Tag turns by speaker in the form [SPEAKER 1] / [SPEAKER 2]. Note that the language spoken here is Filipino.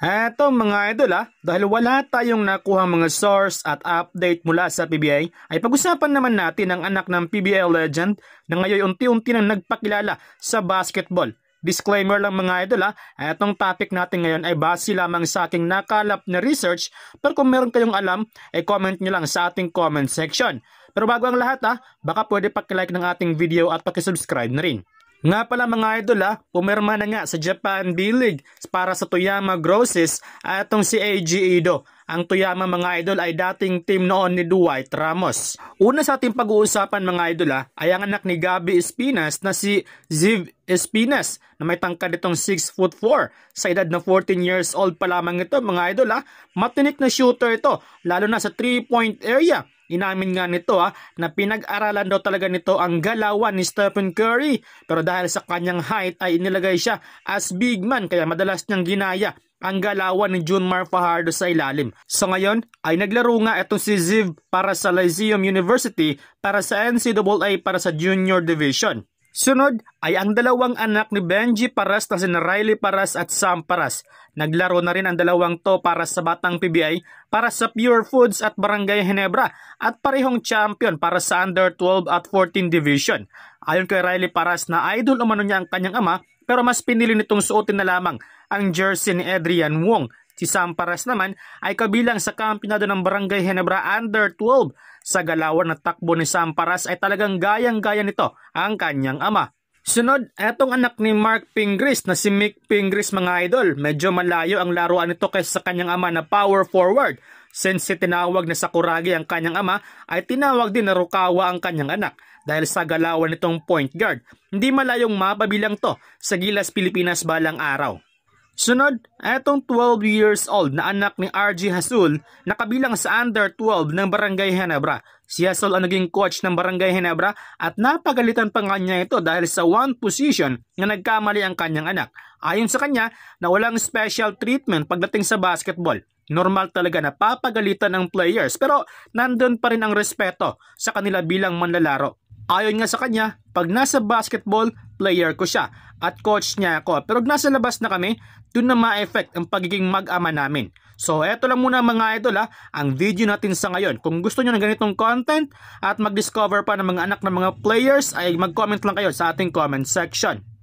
[SPEAKER 1] Eto mga idol ah, dahil wala tayong nakuha mga source at update mula sa PBA, ay pag-usapan naman natin ang anak ng PBA legend na ngayon unti-unti nang nagpakilala sa basketball. Disclaimer lang mga idol ha, ah. itong topic natin ngayon ay base lamang sa aking nakalap na research pero kung meron kayong alam, ay comment nyo lang sa ating comment section. Pero bago ang lahat ha, ah, baka pwede pakilike ng ating video at pag-subscribe na rin. Nga pala mga idol ah, pumirma na nga sa Japan B-League para sa Toyama Grosses at itong si AG Ido. Ang Toyama mga idol ay dating team noon ni Dwight Ramos. Una sa ating pag-uusapan mga idol ah, ay ang anak ni Gabi Espinas na si Ziv Espinas na may tangkad itong 6 foot 4. Sa edad na 14 years old pa lamang ito mga idol ah, matinik na shooter ito lalo na sa 3 point area Inamin nga nito ha, ah, na pinag-aralan daw talaga nito ang galawan ni Stephen Curry pero dahil sa kanyang height ay inilagay siya as big man kaya madalas niyang ginaya ang galawan ni Junmar Fajardo sa ilalim. Sa so ngayon ay naglaro nga itong si Ziv para sa Lyceum University para sa NCAA para sa Junior Division. Sunod ay ang dalawang anak ni Benji Paras na si Riley Paras at Sam Paras. Naglaro na rin ang dalawang to para sa Batang PBI para sa Pure Foods at Barangay Hinebra at parehong champion para sa Under 12 at 14 division. Ayon kay Riley Paras na idol umano niya ang kanyang ama pero mas pinili nitong suotin na lamang ang jersey ni Adrian Wong Si Samparas naman ay kabilang sa kampinado ng Barangay Henebra Under 12. Sa galawan na takbo ni Samparas ay talagang gayang-gaya nito ang kanyang ama. Sunod, etong anak ni Mark Pingris na si Mick Pingris mga idol. Medyo malayo ang laruan nito kaysa sa kanyang ama na power forward. Since si tinawag na Sakuragi ang kanyang ama, ay tinawag din na Rukawa ang kanyang anak dahil sa galawan nitong point guard. Hindi malayong mapabilang to sa Gilas Pilipinas balang araw. Sunod, etong 12 years old na anak ni RG Hasul na kabilang sa under 12 ng Barangay Henebra. Si Hasul ang naging coach ng Barangay Henebra at napagalitan pa nga niya ito dahil sa one position na nagkamali ang kanyang anak. Ayon sa kanya na walang special treatment pagdating sa basketball. Normal talaga na papagalitan ang players pero nandun pa rin ang respeto sa kanila bilang manlalaro. Ayon nga sa kanya, pag nasa basketball, player ko siya at coach niya ako. Pero nasa labas na kami, doon na ma-effect ang pagiging mag-ama namin. So eto lang muna mga idol ha, ang video natin sa ngayon. Kung gusto nyo ng ganitong content at mag-discover pa ng mga anak ng mga players ay mag-comment lang kayo sa ating comment section.